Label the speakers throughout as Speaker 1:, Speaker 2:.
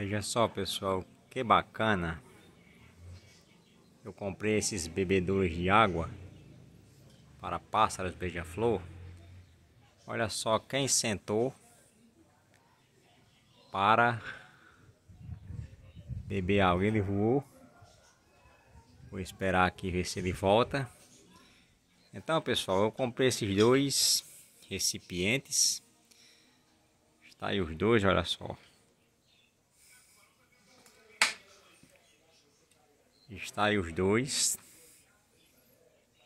Speaker 1: Veja só, pessoal, que bacana. Eu comprei esses bebedouros de água para pássaros beija-flor. Olha só quem sentou para beber água. Ele voou. Vou esperar aqui ver se ele volta. Então, pessoal, eu comprei esses dois recipientes. Está aí os dois, olha só. Está aí os dois.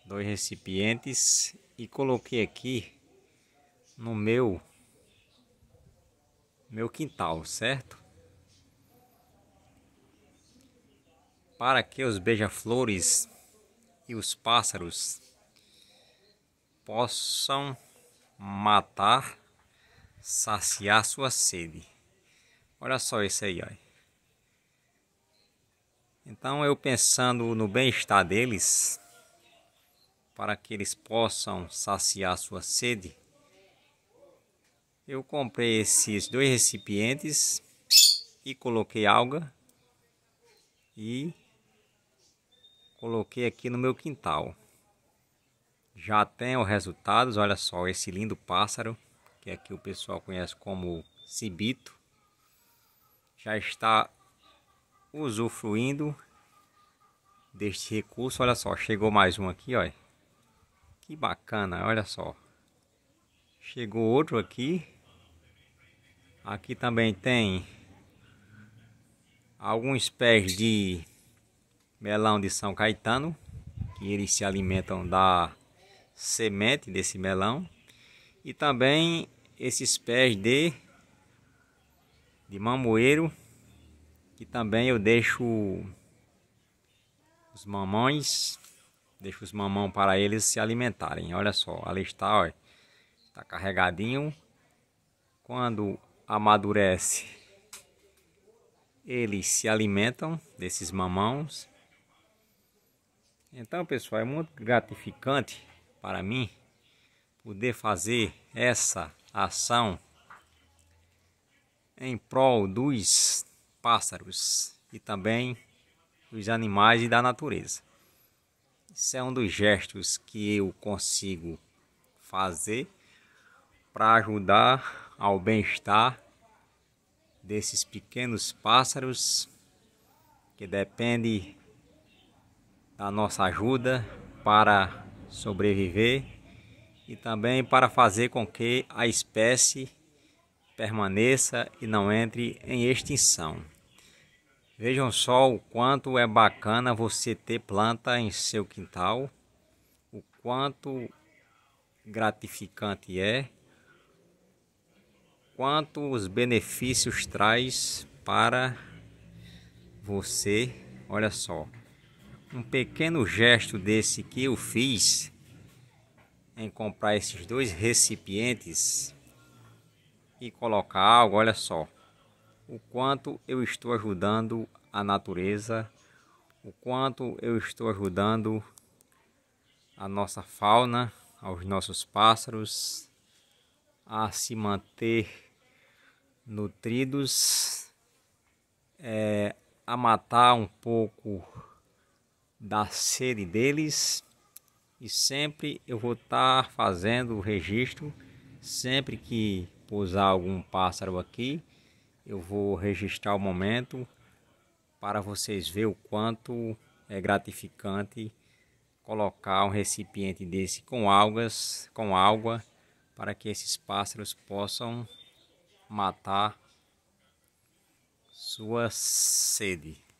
Speaker 1: Dois recipientes. E coloquei aqui no meu meu quintal, certo? Para que os beija-flores e os pássaros possam matar, saciar sua sede. Olha só esse aí, olha. Então, eu pensando no bem-estar deles, para que eles possam saciar sua sede, eu comprei esses dois recipientes e coloquei alga e coloquei aqui no meu quintal. Já tem os resultados, olha só, esse lindo pássaro, que aqui o pessoal conhece como cibito, já está usufruindo deste recurso. Olha só, chegou mais um aqui, olha. Que bacana, olha só. Chegou outro aqui. Aqui também tem alguns pés de melão de São Caetano, que eles se alimentam da semente desse melão. E também esses pés de, de mamoeiro Aqui também eu deixo os mamões, deixo os mamão para eles se alimentarem. Olha só, ali está, olha, está carregadinho. Quando amadurece, eles se alimentam desses mamões Então, pessoal, é muito gratificante para mim poder fazer essa ação em prol dos pássaros e também dos animais e da natureza. Isso é um dos gestos que eu consigo fazer para ajudar ao bem-estar desses pequenos pássaros que dependem da nossa ajuda para sobreviver e também para fazer com que a espécie permaneça e não entre em extinção. Vejam só o quanto é bacana você ter planta em seu quintal, o quanto gratificante é, quantos benefícios traz para você. Olha só, um pequeno gesto desse que eu fiz em comprar esses dois recipientes e colocar algo, olha só o quanto eu estou ajudando a natureza, o quanto eu estou ajudando a nossa fauna, aos nossos pássaros a se manter nutridos, é, a matar um pouco da sede deles e sempre eu vou estar tá fazendo o registro sempre que pousar algum pássaro aqui eu vou registrar o momento para vocês ver o quanto é gratificante colocar um recipiente desse com algas, com água, para que esses pássaros possam matar sua sede.